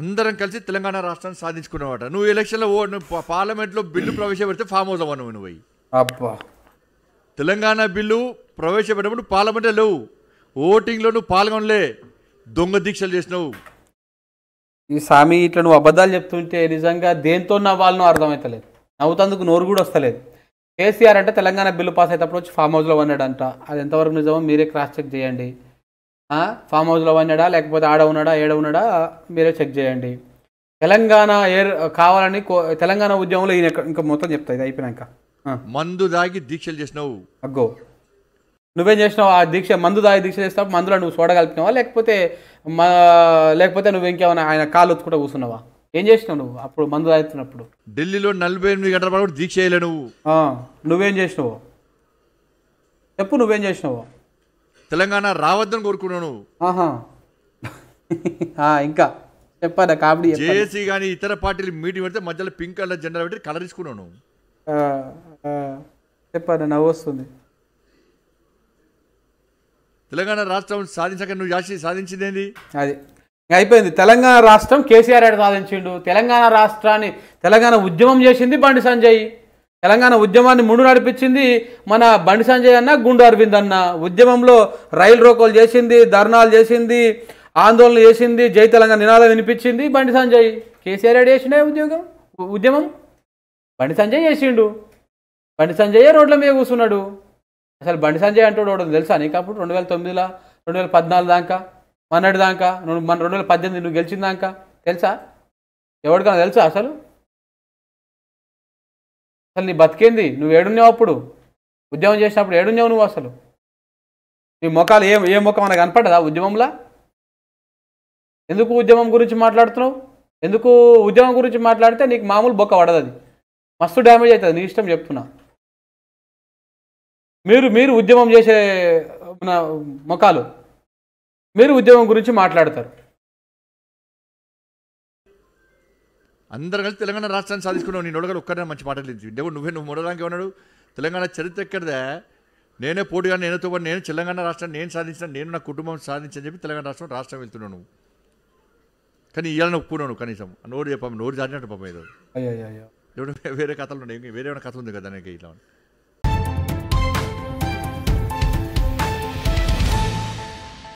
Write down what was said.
అందరం కలిసి తెలంగాణ రాష్ట్రాన్ని సాధించుకునేవాట నువ్వు ఎలక్షన్లో ఓ పార్లమెంట్లో బిల్లు ప్రవేశపెడితే ఫామ్ హౌస్ అవ్వను నువ్వు నువ్వు అబ్బా తెలంగాణ బిల్లు ప్రవేశపెట్టినప్పుడు పార్లమెంటే లేవు ఓటింగ్లో నువ్వు పాల్గొనలే దొంగ దీక్షలు చేసినావు ఈ సామి ఇట్లా నువ్వు అబద్ధాలు చెప్తుంటే నిజంగా దేంతో వాళ్ళను అర్థమవుతలేదు నవ్వుతందుకు నోరు కూడా వస్తలేదు కేసీఆర్ అంటే తెలంగాణ బిల్లు పాస్ అయితే వచ్చి ఫామ్ హౌస్లో ఉన్నాడంట అది ఎంతవరకు నిజమో మీరే క్రాస్ చెక్ చేయండి ఫామ్ హౌస్లో ఉన్నాడా లేకపోతే ఆడ ఉన్నాడా ఏడ ఉన్నాడా మీరే చెక్ చేయండి తెలంగాణ ఎయిర్ కావాలని తెలంగాణ ఉద్యమంలో ఈయన ఇంకా మొత్తం చెప్తా ఇది అయిపోయినాక మందు దాగి దీక్షలు చేసినావు అగ్గో నువ్వేం చేసినావు ఆ దీక్ష మందు దాగి దీక్ష చేస్తావు మందులో నువ్వు చూడగలుగుతున్నావా లేకపోతే మా లేకపోతే నువ్వు ఇంకేమైనా ఆయన కాలు ఒత్తుకుంటూ కూర్చున్నావా ఏం చేసినావు నువ్వు అప్పుడు మందు దాగుతున్నప్పుడు ఢిల్లీలో నలభై ఎనిమిది గంటల పాటు దీక్ష చేయలే నువ్వు నువ్వేం చేసినావు చెప్పు నువ్వేం చేసినావు తెలంగాణ రావద్దని కోరుకున్నాను ఇంకా చెప్పాలి కాబట్టి జేఏసీ కానీ ఇతర పార్టీలు మీటింగ్ పెడితే మధ్యలో పింక్ కలర్ జెండా పెట్టి కలర్ ఇచ్చుకున్నాను చెప్పాలి నవ్వు వస్తుంది తెలంగాణ రాష్ట్రం సాధించక నువ్వు జాస్తి సాధించిందేంది అది అయిపోయింది తెలంగాణ రాష్ట్రం కేసీఆర్ సాధించిండు తెలంగాణ రాష్ట్రాన్ని తెలంగాణ ఉద్యమం చేసింది బండి సంజయ్ తెలంగాణ ఉద్యమాన్ని ముందు నడిపించింది మన బండి సంజయ్ అన్న గుండు అరవింద్ అన్న ఉద్యమంలో రైలు రోకోలు చేసింది ధర్నాలు చేసింది ఆందోళన చేసింది జై తెలంగాణ నినాదం వినిపించింది బండి సంజయ్ కేసీఆర్ రెడ్డి చేసిండే ఉద్యోగం ఉద్యమం బండి సంజయ్ చేసిండు బండి సంజయ్ రోడ్ల మీద కూర్చున్నాడు అసలు బండి సంజయ్ అంటాడు ఒకటి తెలుసా నీకు అప్పుడు రెండు వేల తొమ్మిదిలో రెండు వేల పద్నాలుగు దాకా మొన్నటి దాకా మన రెండు వేల పద్దెనిమిది నువ్వు గెలిచిన దాకా తెలుసా ఎవరికైనా తెలుసా అసలు అసలు నీ బతికేంది నువ్వు ఏడున్నావు అప్పుడు ఉద్యమం చేసినప్పుడు ఏడున్నావు నువ్వు అసలు నీ ముఖాలు ఏ ఏ ముఖం మనకు కనపడదా ఉద్యమంలా ఎందుకు ఉద్యమం గురించి మాట్లాడుతున్నావు ఎందుకు ఉద్యమం గురించి మాట్లాడితే నీకు మామూలు బొక్క పడదు అది మస్తు డ్యామేజ్ అవుతుంది నీ ఇష్టం చెప్తున్నా మీరు మీరు ఉద్యమం చేసే ముఖాలు మీరు ఉద్యమం గురించి మాట్లాడతారు అందరు కలిసి తెలంగాణ రాష్ట్రాన్ని సాధించుకున్నావు నేను అడగలు ఒక్కడే మంచి మాటలు దేవుడు నువ్వే నువ్వు మూడో ఉన్నాడు తెలంగాణ చరిత్ర ఎక్కడదే నేనే పోటీగా నేనుతో పాటు నేను తెలంగాణ రాష్ట్రాన్ని నేను సాధించిన నేను నా కుటుంబం సాధించని చెప్పి తెలంగాణ రాష్ట్రం రాష్ట్రం వెళ్తున్నావు నువ్వు కానీ ఇవ్వాలని ఒప్పుకున్నాను కనీసం నోరు చెప్పాము నోరు జారినట్టు పాపం ఏదో వేరే కథలు ఉన్నాయి వేరే ఏమైనా కథ ఉంది కదా ఇలా ఇట్లా